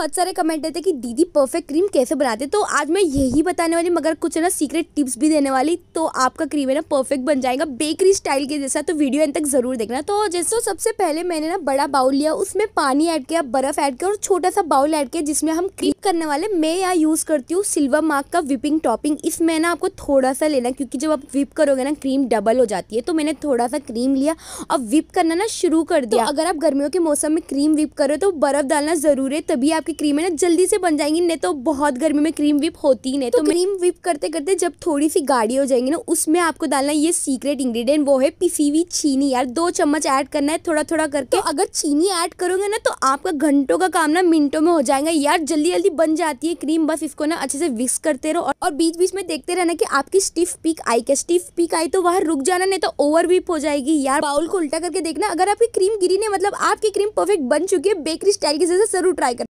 बहुत सारे कमेंट रहते कि दीदी परफेक्ट क्रीम कैसे बनाते तो आज मैं यही बताने वाली मगर कुछ ना सीक्रेट टिप्स भी देने वाली तो आपका क्रीम है ना परफेक्ट बन जाएगा बेकरी स्टाइल के जैसा तो वीडियो एंड तक ज़रूर देखना तो जैसे सबसे पहले मैंने ना बड़ा बाउल लिया उसमें पानी ऐड किया बर्फ ऐड किया और छोटा सा बाउल ऐड किया जिसमें हम क्रीम करने वाले मैं यहाँ यूज़ करती हूँ सिल्वर मार्क का विपिंग टॉपिंग इसमें ना आपको थोड़ा सा लेना क्योंकि जब आप विप करोगे ना क्रीम डबल हो जाती है तो मैंने थोड़ा सा क्रीम लिया और विप करना ना शुरू कर दिया तो अगर आप गर्मियों के मौसम में क्रीम विप करो तो बर्फ़ डालना ज़रूर है तभी आपके आपकी क्रीम है ना जल्दी से बन जाएंगी नहीं तो बहुत गर्मी में क्रीम विप होती नहीं तो, तो क्रीम विप करते करते जब थोड़ी सी गाढ़ी हो जाएंगी ना उसमें आपको डालना ये सीक्रेट इंग्रेडिएंट वो है पिसी हुई चीनी यार दो चम्मच ऐड करना है थोड़ा थोड़ा करके तो अगर चीनी ऐड करोगे ना तो आपका घंटों का काम ना मिनटों में हो जाएगा यार जल्दी जल्दी बन जाती है क्रीम बस इसको ना अच्छे से विक्स करते रहो और बीच बीच में देखते रहना की आपकी स्टिफ पीक आई क्या स्टिफ पीक आई तो वहाँ रुक जाना नहीं तो ओवर विप हो जाएगी यार बाउल को उल्टा करके देखना अगर आपकी क्रीम गिरी नहीं मतलब आपकी क्रीम परफेक्ट बन चुकी है बेकरी स्टाइल के जैसे जरूर ट्राई कर